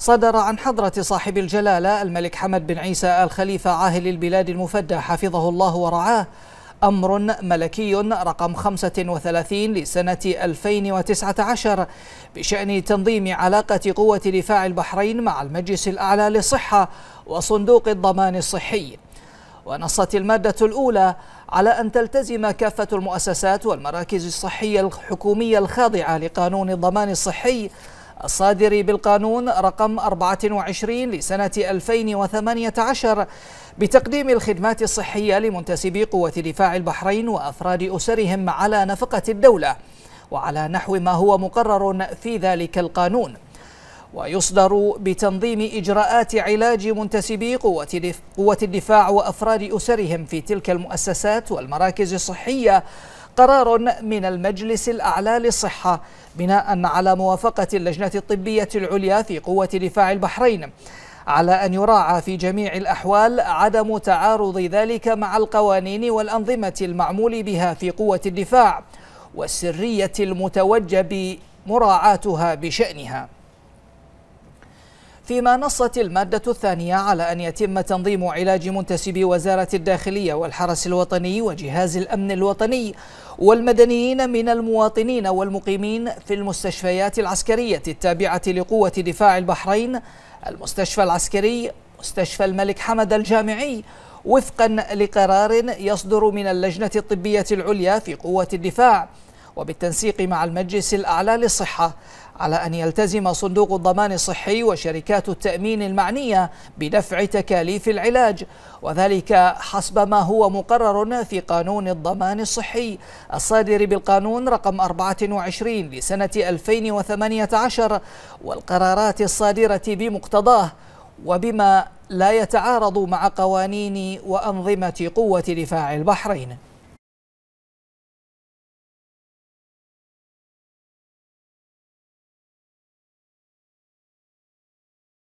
صدر عن حضرة صاحب الجلالة الملك حمد بن عيسى الخليفة عاهل البلاد المفدى حفظه الله ورعاه أمر ملكي رقم 35 لسنة 2019 بشأن تنظيم علاقة قوة دفاع البحرين مع المجلس الأعلى للصحة وصندوق الضمان الصحي ونصت المادة الأولى على أن تلتزم كافة المؤسسات والمراكز الصحية الحكومية الخاضعة لقانون الضمان الصحي الصادر بالقانون رقم 24 لسنة 2018 بتقديم الخدمات الصحية لمنتسبي قوة دفاع البحرين وأفراد أسرهم على نفقة الدولة وعلى نحو ما هو مقرر في ذلك القانون ويصدر بتنظيم إجراءات علاج منتسبي قوة, قوة الدفاع وأفراد أسرهم في تلك المؤسسات والمراكز الصحية قرار من المجلس الأعلى للصحة بناء على موافقة اللجنة الطبية العليا في قوة دفاع البحرين على أن يراعى في جميع الأحوال عدم تعارض ذلك مع القوانين والأنظمة المعمول بها في قوة الدفاع والسرية المتوجب مراعاتها بشأنها فيما نصت المادة الثانية على أن يتم تنظيم علاج منتسبي وزارة الداخلية والحرس الوطني وجهاز الأمن الوطني والمدنيين من المواطنين والمقيمين في المستشفيات العسكرية التابعة لقوة دفاع البحرين المستشفى العسكري مستشفى الملك حمد الجامعي وفقا لقرار يصدر من اللجنة الطبية العليا في قوة الدفاع وبالتنسيق مع المجلس الأعلى للصحة على أن يلتزم صندوق الضمان الصحي وشركات التأمين المعنية بدفع تكاليف العلاج وذلك حسب ما هو مقرر في قانون الضمان الصحي الصادر بالقانون رقم 24 لسنة 2018 والقرارات الصادرة بمقتضاه وبما لا يتعارض مع قوانين وأنظمة قوة دفاع البحرين